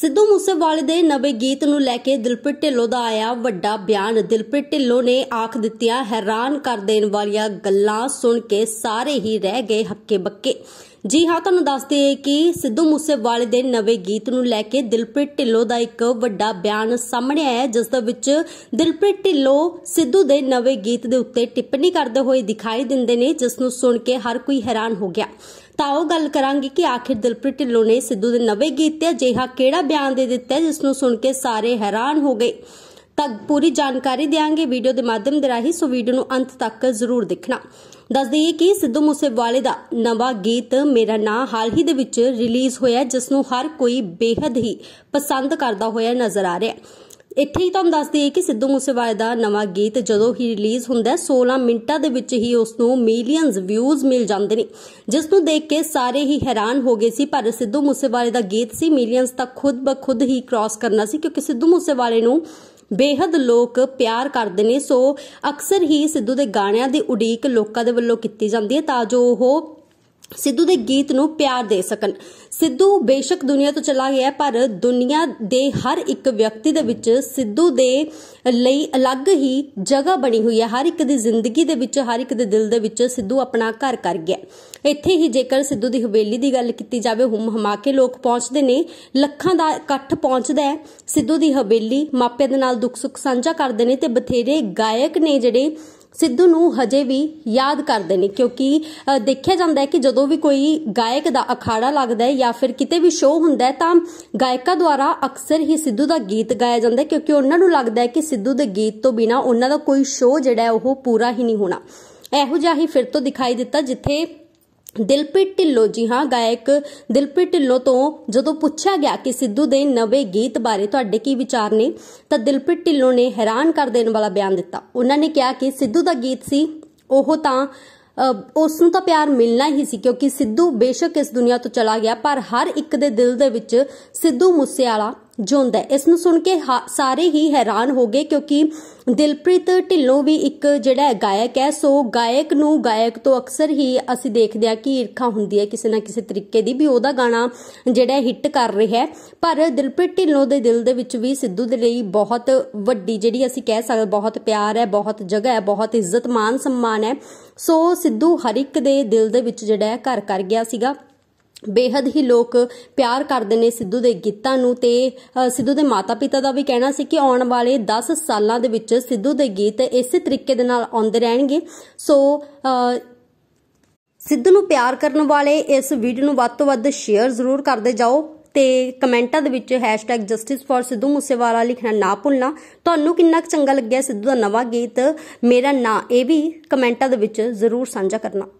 ਸਿੱਧੂ ਮੂਸੇਵਾਲੇ ਦੇ ਨਵੇਂ ਗੀਤ ਨੂੰ ਲੈ ਕੇ ਦਿਲਪ੍ਰੀਤ ਢਿੱਲੋਂ ਦਾ ਆਇਆ ਵੱਡਾ ਬਿਆਨ ਦਿਲਪ੍ਰੀਤ ਢਿੱਲੋਂ ਨੇ ਆਖ ਦਿੱਤੀਆਂ ਹੈਰਾਨ ਕਰ ਦੇਣ ਵਾਲੀਆਂ ਗੱਲਾਂ ਸੁਣ ਕੇ ਸਾਰੇ ਹੀ ਰਹਿ ਗਏ ਹੱਕੇ ਬੱਕੇ ਜੀ ਹਾਂ ਤੁਹਾਨੂੰ ਦੱਸ ਦਈਏ ਕਿ ਸਿੱਧੂ ਮੂਸੇਵਾਲੇ ਦੇ ਨਵੇਂ ਗੀਤ ਨੂੰ ਲੈ ਕੇ ਦਿਲਪ੍ਰੀਤ ਢਿੱਲੋਂ ਦਾ ਇੱਕ ਵੱਡਾ ਬਿਆਨ ਸਾਹਮਣੇ ਆਇਆ ਜਿਸ ਦੇ ਵਿੱਚ ਦਿਲਪ੍ਰੀਤ ਢਿੱਲੋਂ ਸਿੱਧੂ ਦੇ ਨਵੇਂ ਗੀਤ ਦੇ ਉੱਤੇ ਟਿੱਪਣੀ ਕਰਦੇ ਹੋਏ ਦਿਖਾਈ ਦਿੰਦੇ ਨੇ ਜਿਸ ਨੂੰ ਸੁਣ ਕੇ ਹਰ ਕੋਈ ਹੈਰਾਨ ਹੋ ਗਿਆ ਤਾਂ ਉਹ ਗੱਲ ਕਰਾਂਗੇ ਕਿ ਆਖਿਰ ਦਿਲਪ੍ਰੀਤ ਢਿੱਲੋਂ ਨੇ ਸਿੱਧੂ ਦੇ ਨਵੇਂ ਗੀਤ ਤੇ ਅਜਿਹਾ ਕਿਹੜਾ ਬਿਆਨ ਦੇ ਦਿੱਤਾ ਜਿਸ ਨੂੰ ਸੁਣ ਕੇ ਸਾਰੇ ਹੈਰਾਨ ਹੋ ਗਏ ਤੱਕ ਪੂਰੀ ਜਾਣਕਾਰੀ ਦੇਵਾਂਗੇ ਵੀਡੀਓ ਦੇ ਮਾਧਿਅਮ ਦੇ ਰਾਹੀਂ ਸੋ ਵੀਡੀਓ ਨੂੰ ਅੰਤ ਤੱਕ ਜ਼ਰੂਰ ਦੇਖਣਾ ਦੱਸ ਦਈਏ ਕਿ ਸਿੱਧੂ ਮੂਸੇਵਾਲੇ ਦਾ ਨਵਾਂ ਗੀਤ ਮੇਰਾ ਨਾਂ ਹਾਲ ਹੀ ਦੇ ਵਿੱਚ ਰਿਲੀਜ਼ ਹੋਇਆ ਜਿਸ ਨੂੰ ਹਰ ਕੋਈ ਬੇਹੱਦ ਹੀ ਪਸੰਦ ਕਰਦਾ ਹੋਇਆ ਨਜ਼ਰ ਆ ਰਿਹਾ ਹੈ ਇੱਥੇ ਹੀ ਤੁਹਾਨੂੰ ਦੱਸ ਦਈਏ ਕਿ ਸਿੱਧੂ ਮੂਸੇਵਾਲੇ ਦਾ ਨਵਾਂ ਗੀਤ ਜਦੋਂ ਹੀ ਰਿਲੀਜ਼ ਹੁੰਦਾ ਹੈ 16 ਮਿੰਟਾਂ ਦੇ ਵਿੱਚ ਹੀ ਉਸ ਨੂੰ ਮਿਲੀਅਨਸ ਵਿਊਜ਼ ਮਿਲ ਜਾਂਦੇ ਨੇ ਜਿਸ ਨੂੰ ਦੇਖ ਕੇ ਸਾਰੇ ਹੀ ਹੈਰਾਨ ਹੋ ਗਏ ਸੀ ਪਰ ਸਿੱਧੂ ਮੂਸੇਵਾਲੇ ਦਾ ਗੀਤ ਸੀ ਮਿਲੀਅਨਸ ਤੱਕ ਖੁਦ ਬਖੁਦ ਹੀ ਕ੍ਰਾਸ ਕਰਨਾ ਸੀ ਕਿਉਂਕਿ ਸਿੱਧੂ ਮੂਸੇਵਾਲੇ ਨੂੰ ਬੇहद ਲੋਕ ਪਿਆਰ ਕਰਦੇ ਨੇ ਸੋ ਅਕਸਰ ਹੀ ਸਿੱਧੂ ਦੇ ਗਾਣਿਆਂ ਦੀ ਉਡੀਕ ਲੋਕਾਂ ਦੇ ਵੱਲੋਂ ਕੀਤੀ ਜਾਂਦੀ ਹੈ ਤਾਂ ਜੋ ਉਹ ਸਿੱਧੂ ਦੇ ਗੀਤ ਨੂੰ ਪਿਆਰ ਦੇ ਸਕਣ ਸਿੱਧੂ ਬੇਸ਼ੱਕ ਦੁਨੀਆ ਤੋਂ ਚਲਾ ਗਿਆ ਪਰ ਦੁਨੀਆ ਦੇ ਹਰ ਇੱਕ ਵਿਅਕਤੀ ਦੇ ਵਿੱਚ ਸਿੱਧੂ ਦੇ ਲਈ ਅਲੱਗ ਹੀ ਜਗ੍ਹਾ ਬਣੀ ਹੋਈ ਹੈ ਹਰ ਇੱਕ ਦੀ ਜ਼ਿੰਦਗੀ ਦੇ ਵਿੱਚ ਹਰ ਇੱਕ ਦੇ ਦਿਲ ਦੇ ਵਿੱਚ ਸਿੱਧੂ ਆਪਣਾ ਘਰ ਕਰ ਗਿਆ ਇੱਥੇ ਹੀ ਜੇਕਰ ਸਿੱਧੂ ਦੀ ਹਵੇਲੀ ਦੀ ਗੱਲ ਕੀਤੀ ਜਾਵੇ ਹੁਮ ਹਮਾ ਕੇ ਲੋਕ ਪਹੁੰਚਦੇ ਨੇ ਲੱਖਾਂ ਦਾ ਇਕੱਠ ਪਹੁੰਚਦਾ ਹੈ ਸਿੱਧੂ ਦੀ ਹਵੇਲੀ ਮਾਪਿਆਂ ਦੇ ਨਾਲ ਦੁੱਖ ਸੁੱਖ ਸਾਂਝਾ ਕਰਦੇ ਨੇ ਤੇ ਬਥੇਰੇ ਗਾਇਕ ਨੇ ਜਿਹੜੇ ਸਿੱਧੂ ਨੂੰ ਹਜੇ ਵੀ ਯਾਦ ਕਰਦੇ ਨੇ ਕਿਉਂਕਿ ਦੇਖਿਆ ਜਾਂਦਾ ਹੈ ਕਿ ਜਦੋਂ ਵੀ ਕੋਈ ਗਾਇਕ ਦਾ ਅਖਾੜਾ ਲੱਗਦਾ ਹੈ ਜਾਂ ਫਿਰ ਕਿਤੇ ਵੀ ਸ਼ੋਅ ਹੁੰਦਾ ਹੈ ਤਾਂ ਗਾਇਕਾ ਦੁਆਰਾ ਅਕਸਰ ਹੀ ਸਿੱਧੂ ਦਾ ਗੀਤ ਗਾਇਆ ਜਾਂਦਾ ਹੈ ਕਿਉਂਕਿ ਉਹਨਾਂ ਨੂੰ ਲੱਗਦਾ ਹੈ ਕਿ ਸਿੱਧੂ ਦੇ ਗੀਤ ਤੋਂ ਬਿਨਾ ਉਹਨਾਂ ਦਾ ਕੋਈ ਸ਼ੋਅ ਜਿਹੜਾ ਹੈ ਉਹ ਪੂਰਾ ਹੀ ਨਹੀਂ ਹੋਣਾ ਇਹੋ ਜਿਹਾ ਹੀ ਫਿਰ ਤੋਂ ਦਿਖਾਈ ਦਿੱਤਾ ਜਿੱਥੇ ਦਿਲਪ੍ਰੀਤ ਢਿੱਲੋਂ ਜੀ ਹਾਂ ਗਾਇਕ ਦਿਲਪ੍ਰੀਤ ਢਿੱਲੋਂ ਤੋਂ ਜਦੋਂ ਪੁੱਛਿਆ ਗਿਆ ਕਿ ਸਿੱਧੂ ਦੇ ਨਵੇਂ ਗੀਤ ਬਾਰੇ ਤੁਹਾਡੇ ਕੀ ਵਿਚਾਰ ਨੇ ਤਾਂ ਦਿਲਪ੍ਰੀਤ ਢਿੱਲੋਂ ਨੇ ਹੈਰਾਨ ਕਰ ਦੇਣ ਵਾਲਾ ਬਿਆਨ ਦਿੱਤਾ ਉਹਨਾਂ ਨੇ ਕਿਹਾ ਕਿ ਸਿੱਧੂ ਦਾ ਗੀਤ ਸੀ ਉਹ ਤਾਂ ਉਸ ਨੂੰ ਤਾਂ ਪਿਆਰ ਮਿਲਣਾ ਹੀ ਸੀ ਕਿਉਂਕਿ ਸਿੱਧੂ ਬੇਸ਼ੱਕ ਇਸ ਦੁਨੀਆ ਤੋਂ ਚਲਾ ਗਿਆ ਪਰ ਹਰ ਇੱਕ ਦੇ ਦਿਲ ਦੇ ਵਿੱਚ ਸਿੱਧੂ ਵਾਲਾ ਜਾਂਦਾ ਇਸ ਨੂੰ ਸੁਣ ਕੇ ਸਾਰੇ ਹੀ ਹੈਰਾਨ ਹੋ ਗਏ ਕਿਉਂਕਿ ਦਿਲਪ੍ਰੀਤ ਢਿੱਲੋਂ ਵੀ ਇੱਕ ਜਿਹੜਾ ਗਾਇਕ ਹੈ ਸੋ ਗਾਇਕ ਨੂੰ ਗਾਇਕ ਤੋਂ ਅਕਸਰ ਹੀ ਅਸੀਂ ਦੇਖਦੇ ਆ ਕਿ ਈਰਖਾ ਹੁੰਦੀ ਹੈ ਕਿਸੇ ਨਾ ਕਿਸੇ ਤਰੀਕੇ ਦੀ ਵੀ ਉਹਦਾ ਗਾਣਾ ਜਿਹੜਾ ਹਿੱਟ ਕਰ ਰਿਹਾ ਹੈ ਪਰ ਦਿਲਪ੍ਰੀਤ ਢਿੱਲੋਂ ਦੇ ਦਿਲ ਦੇ ਵਿੱਚ ਵੀ ਸਿੱਧੂ ਦੇ ਲਈ ਬਹੁਤ ਵੱਡੀ ਜਿਹੜੀ ਅਸੀਂ ਕਹਿ ਸਕਦੇ ਬਹੁਤ ਪਿਆਰ ਹੈ ਬਹੁਤ ਜਗ੍ਹਾ ਹੈ ਬਹੁਤ ਇੱਜ਼ਤ ਮਾਨ ਸਨਮਾਨ ਹੈ ਸੋ ਸਿੱਧੂ ਹਰ ਇੱਕ ਦੇ ਦਿਲ ਦੇ ਵਿੱਚ ਜਿਹੜਾ ਘਰ ਕਰ ਗਿਆ ਸੀਗਾ ਬੇहद ਹੀ ਲੋਕ ਪਿਆਰ ਕਰਦੇ ਨੇ ਸਿੱਧੂ ਦੇ ਗੀਤਾਂ ਨੂੰ ਤੇ ਸਿੱਧੂ ਦੇ ਮਾਤਾ-ਪਿਤਾ ਦਾ ਵੀ ਕਹਿਣਾ ਸੀ ਕਿ ਆਉਣ ਵਾਲੇ 10 ਸਾਲਾਂ ਦੇ ਵਿੱਚ ਸਿੱਧੂ ਦੇ ਗੀਤ ਇਸੇ ਤਰੀਕੇ ਦੇ ਨਾਲ ਆਉਂਦੇ ਰਹਿਣਗੇ ਸੋ ਸਿੱਧੂ ਨੂੰ ਪਿਆਰ ਕਰਨ ਵਾਲੇ ਇਸ ਵੀਡੀਓ ਨੂੰ ਵੱਧ ਤੋਂ ਵੱਧ ਸ਼ੇਅਰ ਜ਼ਰੂਰ ਕਰਦੇ ਜਾਓ ਤੇ ਕਮੈਂਟਾਂ ਦੇ ਵਿੱਚ ਜਸਟਿਸ ਫਾਰ ਸਿੱਧੂ ਮੂਸੇਵਾਲਾ ਲਿਖਣਾ ਨਾ ਭੁੱਲਣਾ ਤੁਹਾਨੂੰ ਕਿੰਨਾ ਚੰਗਾ ਲੱਗਿਆ ਸਿੱਧੂ ਦਾ ਨਵਾਂ ਗੀਤ ਮੇਰਾ ਨਾਂ ਇਹ ਵੀ ਕਮੈਂਟਾਂ ਦੇ ਵਿੱਚ ਜ਼ਰੂਰ ਸਾਂਝਾ ਕਰਨਾ